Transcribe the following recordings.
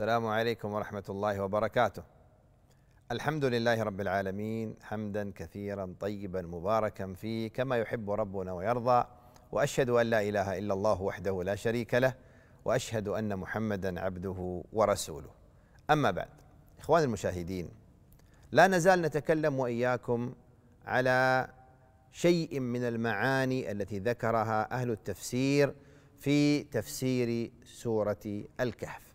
السلام عليكم ورحمة الله وبركاته. الحمد لله رب العالمين حمدا كثيرا طيبا مباركا فيه كما يحب ربنا ويرضى واشهد ان لا اله الا الله وحده لا شريك له واشهد ان محمدا عبده ورسوله. اما بعد اخواني المشاهدين لا نزال نتكلم واياكم على شيء من المعاني التي ذكرها اهل التفسير في تفسير سوره الكهف.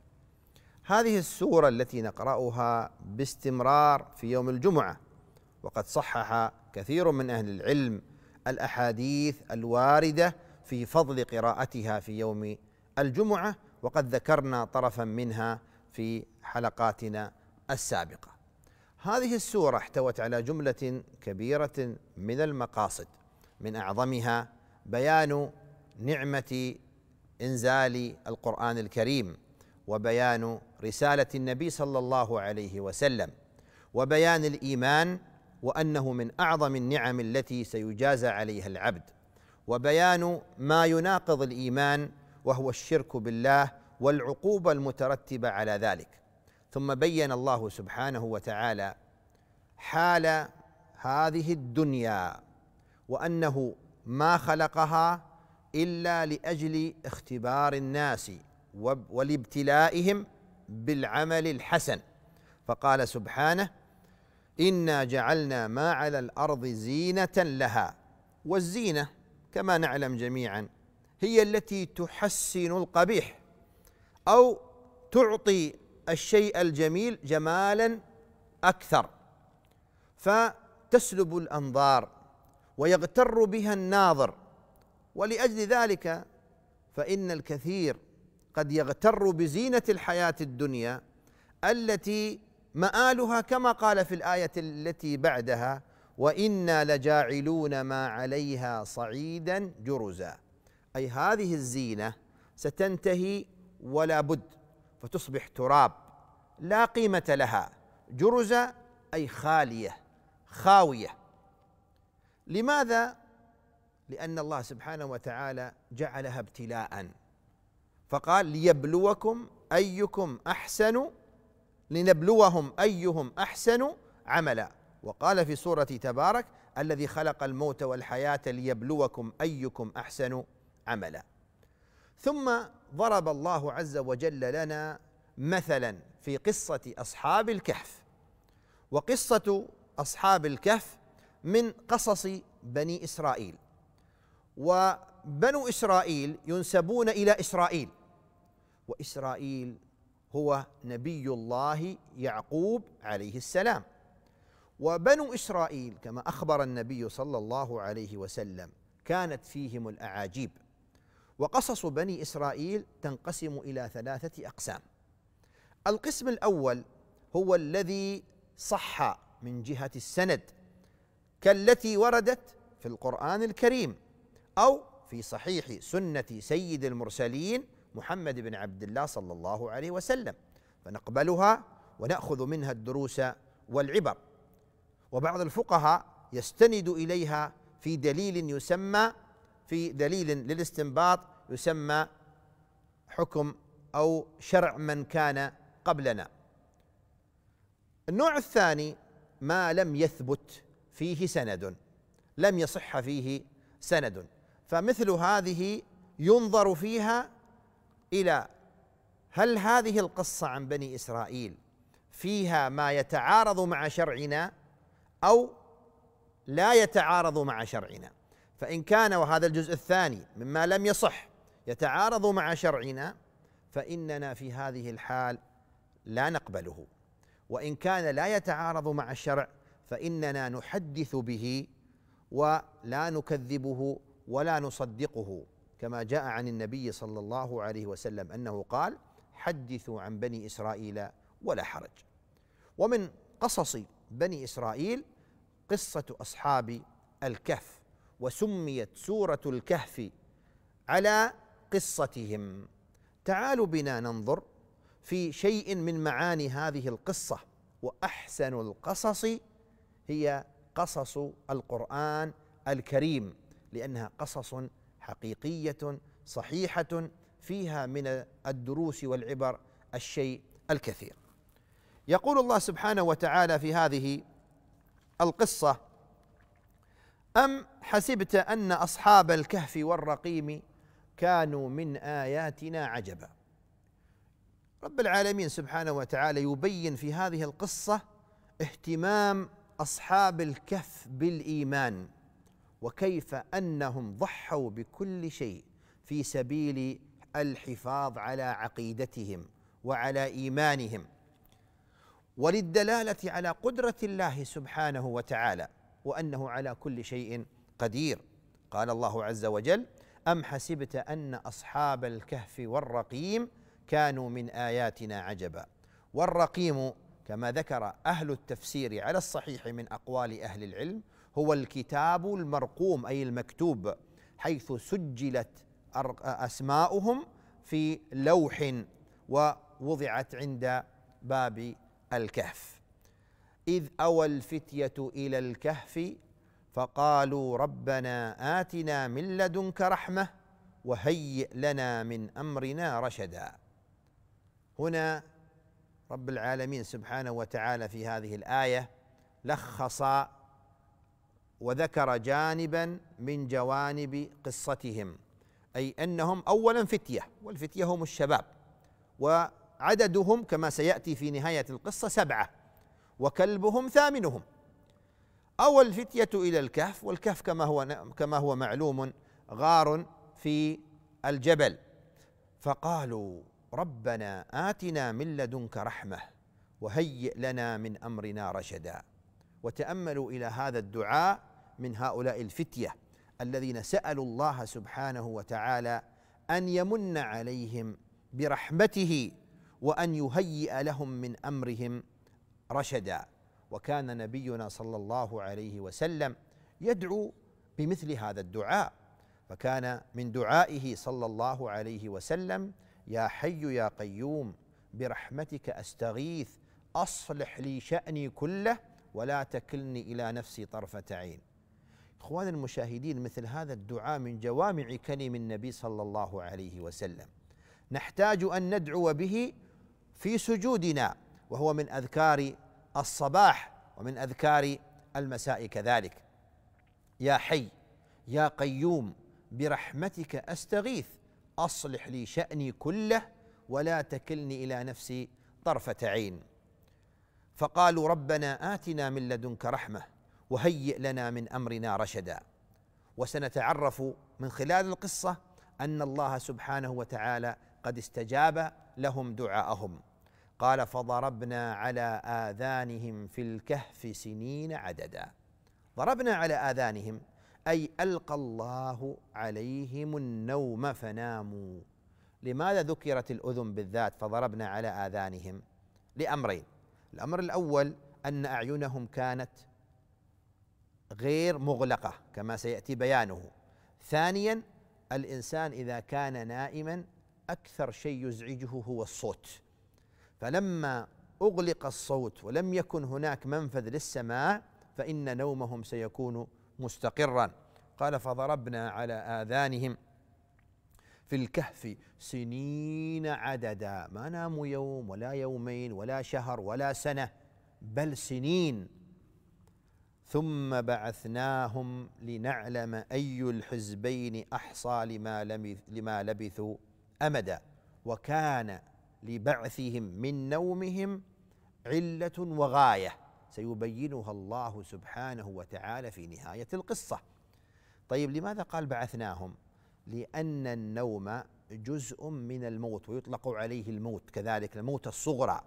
هذه السورة التي نقرأها باستمرار في يوم الجمعة وقد صحح كثير من أهل العلم الأحاديث الواردة في فضل قراءتها في يوم الجمعة وقد ذكرنا طرفا منها في حلقاتنا السابقة هذه السورة احتوت على جملة كبيرة من المقاصد من أعظمها بيان نعمة إنزال القرآن الكريم وبيان رساله النبي صلى الله عليه وسلم وبيان الايمان وانه من اعظم النعم التي سيجازى عليها العبد وبيان ما يناقض الايمان وهو الشرك بالله والعقوبه المترتبه على ذلك ثم بين الله سبحانه وتعالى حال هذه الدنيا وانه ما خلقها الا لاجل اختبار الناس ولابتلائهم بالعمل الحسن فقال سبحانه انا جعلنا ما على الارض زينه لها والزينه كما نعلم جميعا هي التي تحسن القبيح او تعطي الشيء الجميل جمالا اكثر فتسلب الانظار ويغتر بها الناظر ولاجل ذلك فان الكثير قد يغتر بزينه الحياه الدنيا التي مآلها كما قال في الآية التي بعدها وإنا لجاعلون ما عليها صعيدا جرزا أي هذه الزينة ستنتهي ولا بد فتصبح تراب لا قيمة لها جرزا أي خالية خاوية لماذا؟ لأن الله سبحانه وتعالى جعلها ابتلاءً فقال ليبلوكم أيكم أحسن لنبلوهم أيهم أحسن عملا وقال في سورة تبارك الذي خلق الموت والحياة ليبلوكم أيكم أحسن عملا ثم ضرب الله عز وجل لنا مثلا في قصة أصحاب الكهف وقصة أصحاب الكهف من قصص بني إسرائيل وبنو إسرائيل ينسبون إلى إسرائيل وإسرائيل هو نبي الله يعقوب عليه السلام وبنو إسرائيل كما أخبر النبي صلى الله عليه وسلم كانت فيهم الأعاجيب وقصص بني إسرائيل تنقسم إلى ثلاثة أقسام القسم الأول هو الذي صح من جهة السند كالتي وردت في القرآن الكريم أو في صحيح سنة سيد المرسلين محمد بن عبد الله صلى الله عليه وسلم فنقبلها ونأخذ منها الدروس والعبر وبعض الفقهاء يستند إليها في دليل يسمى في دليل للاستنباط يسمى حكم أو شرع من كان قبلنا النوع الثاني ما لم يثبت فيه سند لم يصح فيه سند فمثل هذه ينظر فيها الى هل هذه القصه عن بني اسرائيل فيها ما يتعارض مع شرعنا او لا يتعارض مع شرعنا فان كان وهذا الجزء الثاني مما لم يصح يتعارض مع شرعنا فاننا في هذه الحال لا نقبله وان كان لا يتعارض مع الشرع فاننا نحدث به ولا نكذبه ولا نصدقه كما جاء عن النبي صلى الله عليه وسلم انه قال حدثوا عن بني اسرائيل ولا حرج ومن قصص بني اسرائيل قصه اصحاب الكهف وسميت سوره الكهف على قصتهم تعالوا بنا ننظر في شيء من معاني هذه القصه واحسن القصص هي قصص القران الكريم لأنها قصص حقيقية صحيحة فيها من الدروس والعبر الشيء الكثير يقول الله سبحانه وتعالى في هذه القصة أم حسبت أن أصحاب الكهف والرقيم كانوا من آياتنا عجبا رب العالمين سبحانه وتعالى يبين في هذه القصة اهتمام أصحاب الكهف بالإيمان وكيف انهم ضحوا بكل شيء في سبيل الحفاظ على عقيدتهم وعلى ايمانهم وللدلاله على قدره الله سبحانه وتعالى وانه على كل شيء قدير قال الله عز وجل ام حسبت ان اصحاب الكهف والرقيم كانوا من اياتنا عجبا والرقيم كما ذكر اهل التفسير على الصحيح من اقوال اهل العلم هو الكتاب المرقوم أي المكتوب حيث سجلت أسماؤهم في لوح ووضعت عند باب الكهف إذ أوى الفتية إلى الكهف فقالوا ربنا آتنا من لدنك رحمة وهيئ لنا من أمرنا رشدا هنا رب العالمين سبحانه وتعالى في هذه الآية لخص وذكر جانبا من جوانب قصتهم اي انهم اولا فتيه والفتيه هم الشباب وعددهم كما سياتي في نهايه القصه سبعه وكلبهم ثامنهم او الفتيه الى الكهف والكهف كما هو كما هو معلوم غار في الجبل فقالوا ربنا آتنا من لدنك رحمة وهيئ لنا من أمرنا رشدا وتاملوا الى هذا الدعاء من هؤلاء الفتيه الذين سالوا الله سبحانه وتعالى ان يمن عليهم برحمته وان يهيئ لهم من امرهم رشدا وكان نبينا صلى الله عليه وسلم يدعو بمثل هذا الدعاء فكان من دعائه صلى الله عليه وسلم يا حي يا قيوم برحمتك استغيث اصلح لي شاني كله ولا تكلني إلى نفسي طرفة عين إخوان المشاهدين مثل هذا الدعاء من جوامع كلم النبي صلى الله عليه وسلم نحتاج أن ندعو به في سجودنا وهو من أذكار الصباح ومن أذكار المساء كذلك يا حي يا قيوم برحمتك أستغيث أصلح لي شأني كله ولا تكلني إلى نفسي طرفة عين فقالوا ربنا آتنا من لدنك رحمة وهيئ لنا من أمرنا رشدا وسنتعرف من خلال القصة أن الله سبحانه وتعالى قد استجاب لهم دعاءهم قال فضربنا على آذانهم في الكهف سنين عددا ضربنا على آذانهم أي ألقى الله عليهم النوم فناموا لماذا ذكرت الأذن بالذات فضربنا على آذانهم لأمرين الامر الاول ان اعينهم كانت غير مغلقه كما سياتي بيانه ثانيا الانسان اذا كان نائما اكثر شيء يزعجه هو الصوت فلما اغلق الصوت ولم يكن هناك منفذ للسماع فان نومهم سيكون مستقرا قال فضربنا على اذانهم في الكهف سنين عددا ما ناموا يوم ولا يومين ولا شهر ولا سنة بل سنين ثم بعثناهم لنعلم أي الحزبين أحصى لما, لما لبثوا أمدا وكان لبعثهم من نومهم علة وغاية سيبينها الله سبحانه وتعالى في نهاية القصة طيب لماذا قال بعثناهم لأن النوم جزء من الموت ويطلق عليه الموت كذلك الموت الصغرى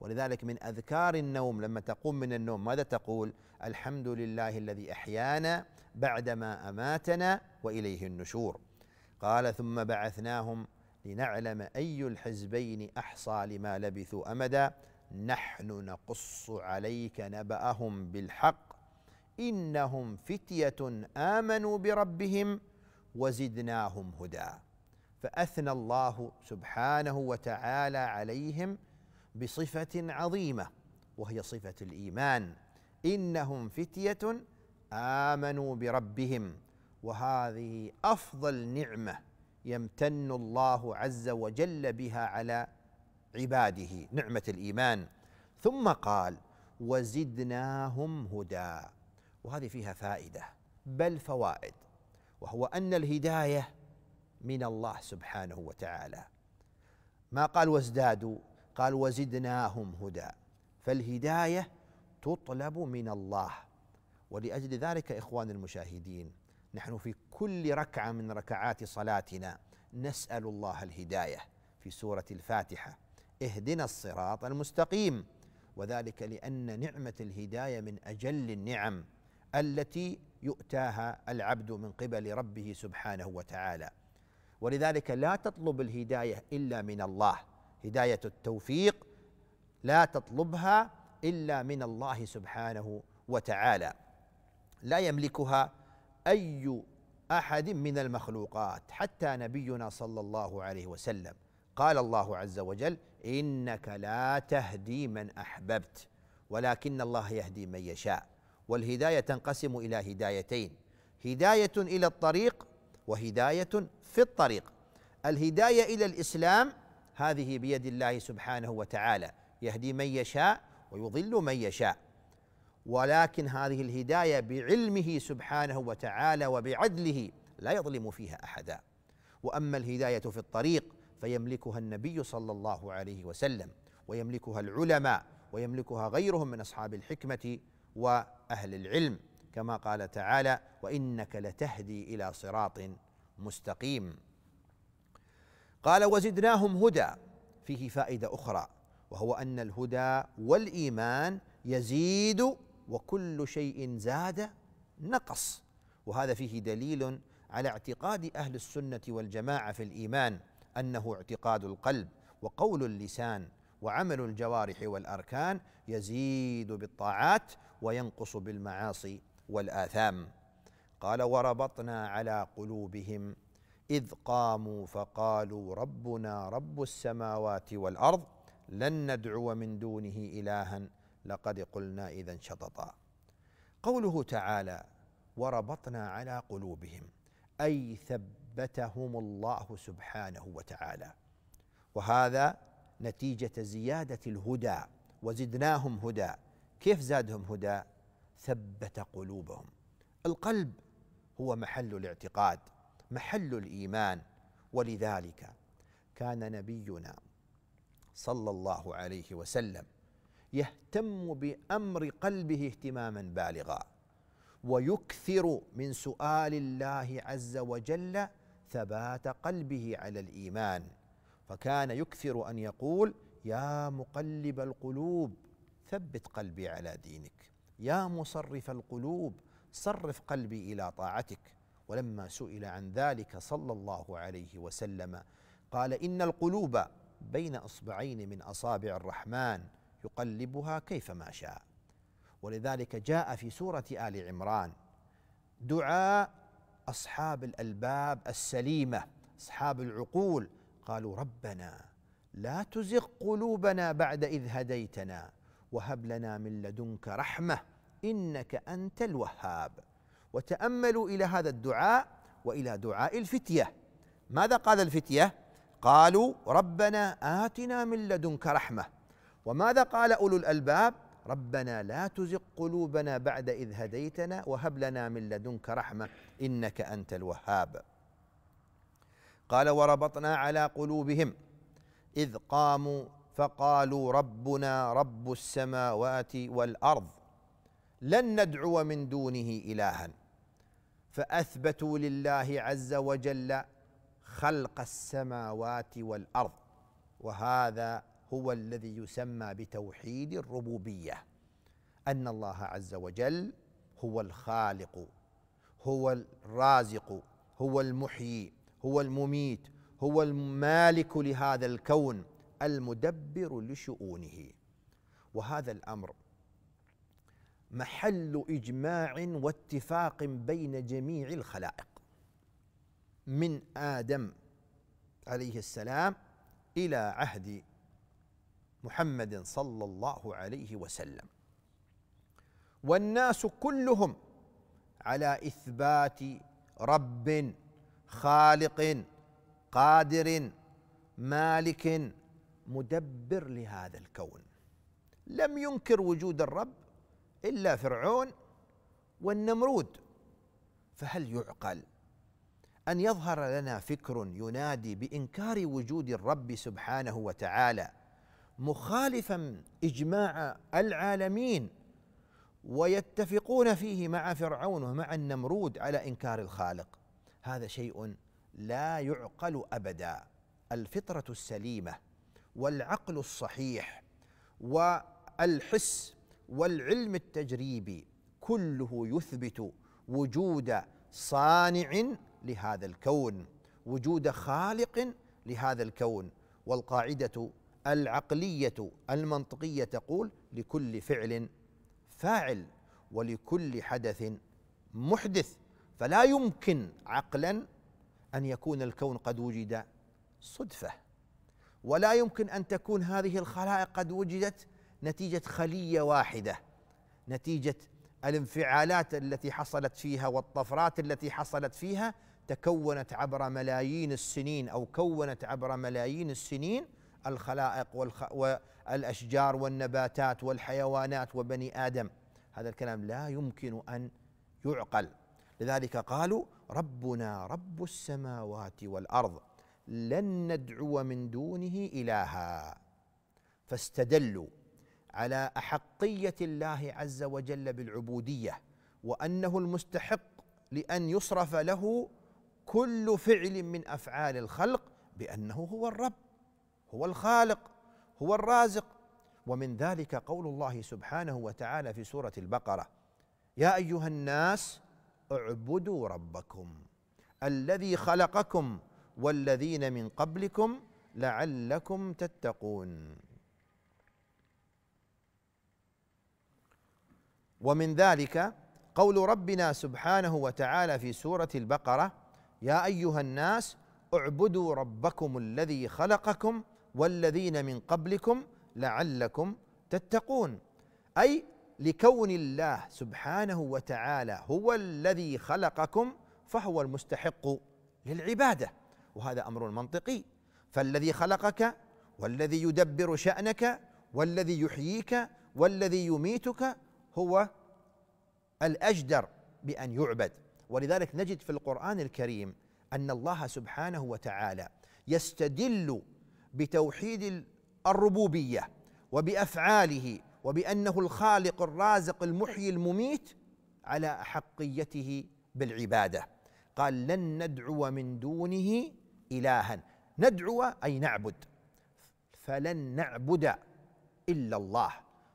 ولذلك من أذكار النوم لما تقوم من النوم ماذا تقول الحمد لله الذي أحيانا بعدما أماتنا وإليه النشور قال ثم بعثناهم لنعلم أي الحزبين أحصى لما لبثوا أمدا نحن نقص عليك نبأهم بالحق إنهم فتية آمنوا بربهم وزدناهم هدى فاثنى الله سبحانه وتعالى عليهم بصفه عظيمه وهي صفه الايمان انهم فتيه امنوا بربهم وهذه افضل نعمه يمتن الله عز وجل بها على عباده نعمه الايمان ثم قال وزدناهم هدى وهذه فيها فائده بل فوائد وهو ان الهدايه من الله سبحانه وتعالى ما قال وازدادوا قال وزدناهم هدى فالهدايه تطلب من الله ولاجل ذلك اخوان المشاهدين نحن في كل ركعه من ركعات صلاتنا نسال الله الهدايه في سوره الفاتحه اهدنا الصراط المستقيم وذلك لان نعمه الهدايه من اجل النعم التي يؤتاها العبد من قبل ربه سبحانه وتعالى ولذلك لا تطلب الهدايه الا من الله هدايه التوفيق لا تطلبها الا من الله سبحانه وتعالى لا يملكها اي احد من المخلوقات حتى نبينا صلى الله عليه وسلم قال الله عز وجل انك لا تهدي من احببت ولكن الله يهدي من يشاء والهدايه تنقسم الى هدايتين هدايه الى الطريق وهدايه في الطريق الهدايه الى الاسلام هذه بيد الله سبحانه وتعالى يهدي من يشاء ويضل من يشاء ولكن هذه الهدايه بعلمه سبحانه وتعالى وبعدله لا يظلم فيها احدا واما الهدايه في الطريق فيملكها النبي صلى الله عليه وسلم ويملكها العلماء ويملكها غيرهم من اصحاب الحكمه واهل العلم كما قال تعالى وانك لتهدي الى صراط مستقيم قال وزدناهم هدى فيه فائده اخرى وهو ان الهدى والايمان يزيد وكل شيء زاد نقص وهذا فيه دليل على اعتقاد اهل السنه والجماعه في الايمان انه اعتقاد القلب وقول اللسان وعمل الجوارح والاركان يزيد بالطاعات وينقص بالمعاصي والاثام قال وربطنا على قلوبهم اذ قاموا فقالوا ربنا رب السماوات والارض لن ندعو من دونه الها لقد قلنا اذا شططا قوله تعالى وربطنا على قلوبهم اي ثبتهم الله سبحانه وتعالى وهذا نتيجة زيادة الهدى وزدناهم هدى كيف زادهم هدى ثبت قلوبهم القلب هو محل الاعتقاد محل الإيمان ولذلك كان نبينا صلى الله عليه وسلم يهتم بأمر قلبه اهتماما بالغا ويكثر من سؤال الله عز وجل ثبات قلبه على الإيمان فكان يكثر ان يقول يا مقلب القلوب ثبت قلبي على دينك يا مصرف القلوب صرف قلبي الى طاعتك ولما سئل عن ذلك صلى الله عليه وسلم قال ان القلوب بين اصبعين من اصابع الرحمن يقلبها كيفما شاء ولذلك جاء في سوره ال عمران دعاء اصحاب الالباب السليمه اصحاب العقول قالوا ربنا لا تزغ قلوبنا بعد إذ هديتنا وهب لنا من لدنك رحمة إنك أنت الوهاب وتأملوا إلى هذا الدعاء وإلى دعاء الفتية ماذا قال الفتية؟ قالوا ربنا آتنا من لدنك رحمة وماذا قال أولو الألباب؟ ربنا لا تزغ قلوبنا بعد إذ هديتنا وهب لنا من لدنك رحمة إنك أنت الوهاب قال وربطنا على قلوبهم إذ قاموا فقالوا ربنا رب السماوات والأرض لن ندعو من دونه إلها فأثبتوا لله عز وجل خلق السماوات والأرض وهذا هو الذي يسمى بتوحيد الربوبيه ان الله عز وجل هو الخالق هو الرازق هو المحيي هو المميت هو المالك لهذا الكون المدبر لشؤونه وهذا الامر محل اجماع واتفاق بين جميع الخلائق من ادم عليه السلام الى عهد محمد صلى الله عليه وسلم والناس كلهم على اثبات رب خالق قادر مالك مدبر لهذا الكون لم ينكر وجود الرب الا فرعون والنمرود فهل يعقل ان يظهر لنا فكر ينادي بانكار وجود الرب سبحانه وتعالى مخالفا اجماع العالمين ويتفقون فيه مع فرعون ومع النمرود على انكار الخالق هذا شيء لا يعقل ابدا الفطره السليمه والعقل الصحيح والحس والعلم التجريبي كله يثبت وجود صانع لهذا الكون وجود خالق لهذا الكون والقاعده العقليه المنطقيه تقول لكل فعل فاعل ولكل حدث محدث فلا يمكن عقلا ان يكون الكون قد وجد صدفه ولا يمكن ان تكون هذه الخلائق قد وجدت نتيجه خليه واحده نتيجه الانفعالات التي حصلت فيها والطفرات التي حصلت فيها تكونت عبر ملايين السنين او كونت عبر ملايين السنين الخلائق والخ... والاشجار والنباتات والحيوانات وبني ادم هذا الكلام لا يمكن ان يعقل لذلك قالوا ربنا رب السماوات والارض لن ندعو من دونه الها فاستدلوا على احقيه الله عز وجل بالعبوديه وانه المستحق لان يصرف له كل فعل من افعال الخلق بانه هو الرب هو الخالق هو الرازق ومن ذلك قول الله سبحانه وتعالى في سوره البقره يا ايها الناس اعبدوا ربكم الذي خلقكم والذين من قبلكم لعلكم تتقون ومن ذلك قول ربنا سبحانه وتعالى في سوره البقره يا ايها الناس اعبدوا ربكم الذي خلقكم والذين من قبلكم لعلكم تتقون اي لكون الله سبحانه وتعالى هو الذي خلقكم فهو المستحق للعباده وهذا امر منطقي فالذي خلقك والذي يدبر شانك والذي يحييك والذي يميتك هو الاجدر بان يعبد ولذلك نجد في القران الكريم ان الله سبحانه وتعالى يستدل بتوحيد الربوبيه وبافعاله وبأنه الخالق الرازق المحيي المميت على أحقيته بالعبادة قال لن ندعو من دونه إلها ندعو أي نعبد فلن نعبد إلا الله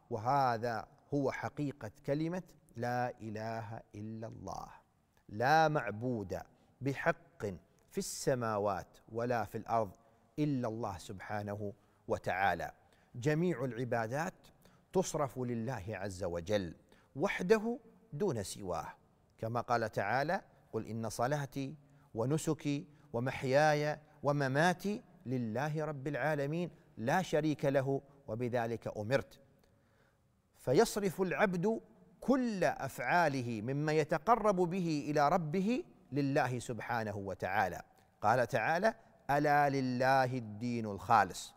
وهذا هو حقيقة كلمة لا إله إلا الله لا معبود بحق في السماوات ولا في الأرض إلا الله سبحانه وتعالى جميع العبادات تصرف لله عز وجل وحده دون سواه كما قال تعالى قل ان صلاتي ونسكي ومحياي ومماتي لله رب العالمين لا شريك له وبذلك امرت فيصرف العبد كل افعاله مما يتقرب به الى ربه لله سبحانه وتعالى قال تعالى الا لله الدين الخالص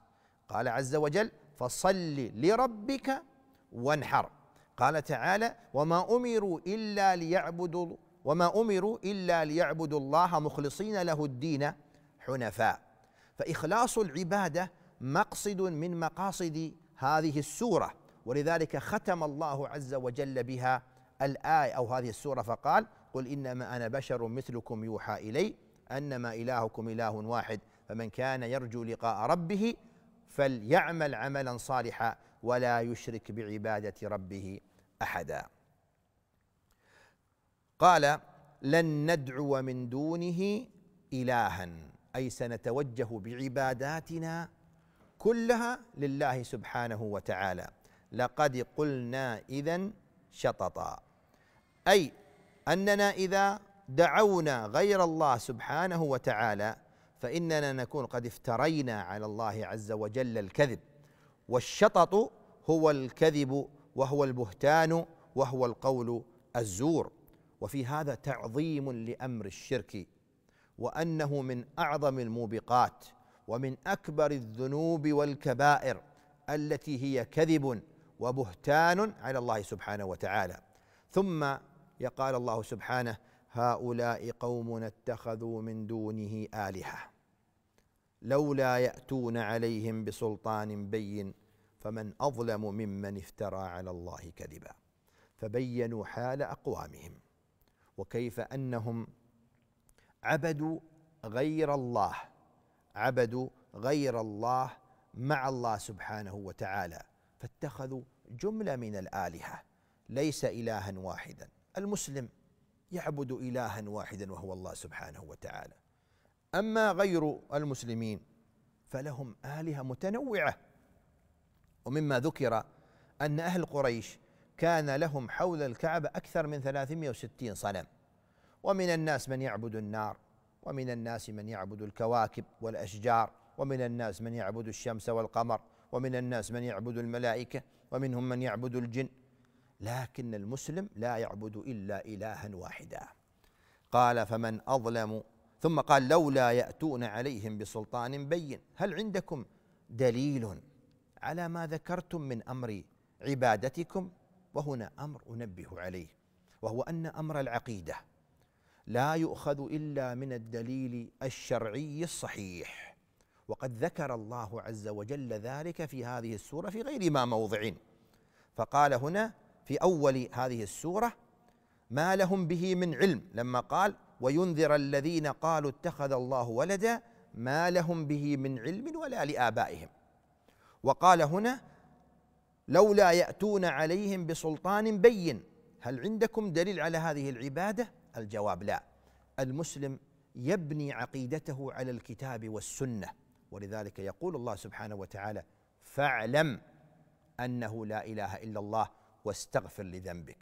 قال عز وجل فصل لربك وانحر قال تعالى وما امروا الا ليعبدوا وما امروا الا ليعبدوا الله مخلصين له الدين حنفاء فاخلاص العباده مقصد من مقاصد هذه السوره ولذلك ختم الله عز وجل بها الايه او هذه السوره فقال قل انما انا بشر مثلكم يوحى الي انما الهكم اله واحد فمن كان يرجو لقاء ربه فليعمل عملا صالحا ولا يشرك بعباده ربه احدا قال لن ندعو من دونه الها اي سنتوجه بعباداتنا كلها لله سبحانه وتعالى لقد قلنا اذا شططا اي اننا اذا دعونا غير الله سبحانه وتعالى فإننا نكون قد افترينا على الله عز وجل الكذب والشطط هو الكذب وهو البهتان وهو القول الزور وفي هذا تعظيم لأمر الشرك وأنه من أعظم الموبقات ومن أكبر الذنوب والكبائر التي هي كذب وبهتان على الله سبحانه وتعالى ثم يقال الله سبحانه هؤلاء قوم اتخذوا من دونه آلهة لولا ياتون عليهم بسلطان بين فمن اظلم ممن افترى على الله كذبا فبينوا حال اقوامهم وكيف انهم عبدوا غير الله عبدوا غير الله مع الله سبحانه وتعالى فاتخذوا جمله من الالهه ليس الها واحدا المسلم يعبد الها واحدا وهو الله سبحانه وتعالى أما غير المسلمين فلهم آلهة متنوعة ومما ذكر أن أهل قريش كان لهم حول الكعبة أكثر من 360 صنم ومن الناس من يعبد النار ومن الناس من يعبد الكواكب والأشجار ومن الناس من يعبد الشمس والقمر ومن الناس من يعبد الملائكة ومنهم من يعبد الجن لكن المسلم لا يعبد إلا إلها واحدا قال فمن أظلم ثم قال لولا يأتون عليهم بسلطان بين هل عندكم دليل على ما ذكرتم من أمر عبادتكم وهنا أمر أنبه عليه وهو أن أمر العقيدة لا يؤخذ إلا من الدليل الشرعي الصحيح وقد ذكر الله عز وجل ذلك في هذه السورة في غير ما موضع فقال هنا في أول هذه السورة ما لهم به من علم لما قال وينذر الذين قالوا اتخذ الله ولدا ما لهم به من علم ولا لآبائهم وقال هنا لولا يأتون عليهم بسلطان بين هل عندكم دليل على هذه العبادة؟ الجواب لا المسلم يبني عقيدته على الكتاب والسنة ولذلك يقول الله سبحانه وتعالى فاعلم أنه لا إله إلا الله واستغفر لذنبك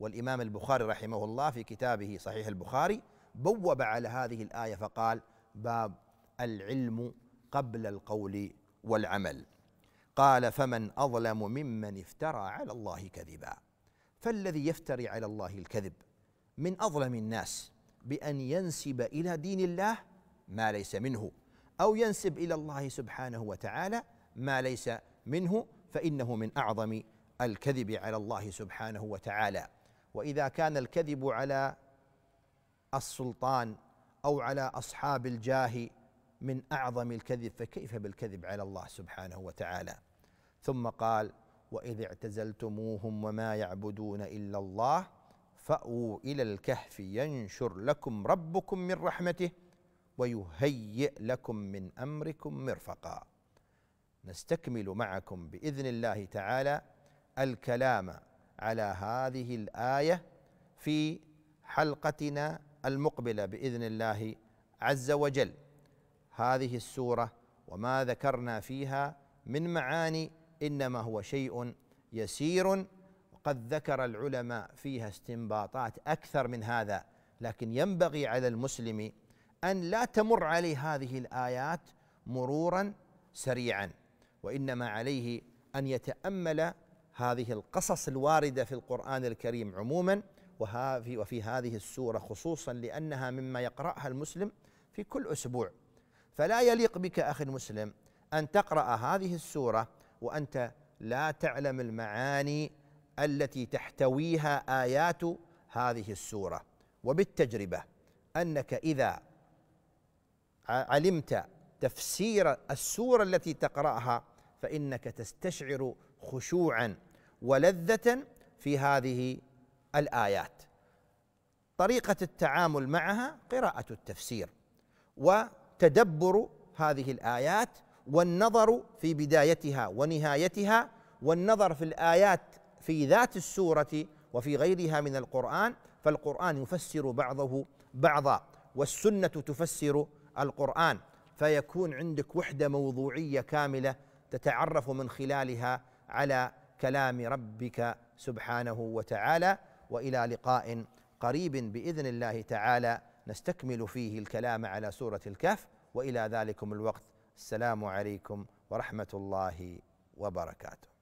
والإمام البخاري رحمه الله في كتابه صحيح البخاري بوب على هذه الآية فقال باب العلم قبل القول والعمل قال فمن أظلم ممن افترى على الله كذبا فالذي يفتري على الله الكذب من أظلم الناس بأن ينسب إلى دين الله ما ليس منه أو ينسب إلى الله سبحانه وتعالى ما ليس منه فإنه من أعظم الكذب على الله سبحانه وتعالى وإذا كان الكذب على السلطان او على اصحاب الجاه من اعظم الكذب فكيف بالكذب على الله سبحانه وتعالى ثم قال واذ اعتزلتموهم وما يعبدون الا الله فاووا الى الكهف ينشر لكم ربكم من رحمته ويهيئ لكم من امركم مرفقا نستكمل معكم باذن الله تعالى الكلام على هذه الايه في حلقتنا المقبله باذن الله عز وجل هذه السوره وما ذكرنا فيها من معاني انما هو شيء يسير وقد ذكر العلماء فيها استنباطات اكثر من هذا لكن ينبغي على المسلم ان لا تمر عليه هذه الايات مرورا سريعا وانما عليه ان يتامل هذه القصص الوارده في القران الكريم عموما وفي, وفي هذه السورة خصوصا لأنها مما يقرأها المسلم في كل أسبوع فلا يليق بك أخي المسلم أن تقرأ هذه السورة وأنت لا تعلم المعاني التي تحتويها آيات هذه السورة وبالتجربة أنك إذا علمت تفسير السورة التي تقرأها فإنك تستشعر خشوعا ولذة في هذه الآيات طريقة التعامل معها قراءة التفسير وتدبر هذه الآيات والنظر في بدايتها ونهايتها والنظر في الآيات في ذات السورة وفي غيرها من القرآن فالقرآن يفسر بعضه بعضا والسنة تفسر القرآن فيكون عندك وحدة موضوعية كاملة تتعرف من خلالها على كلام ربك سبحانه وتعالى والى لقاء قريب باذن الله تعالى نستكمل فيه الكلام على سوره الكهف والى ذلكم الوقت السلام عليكم ورحمه الله وبركاته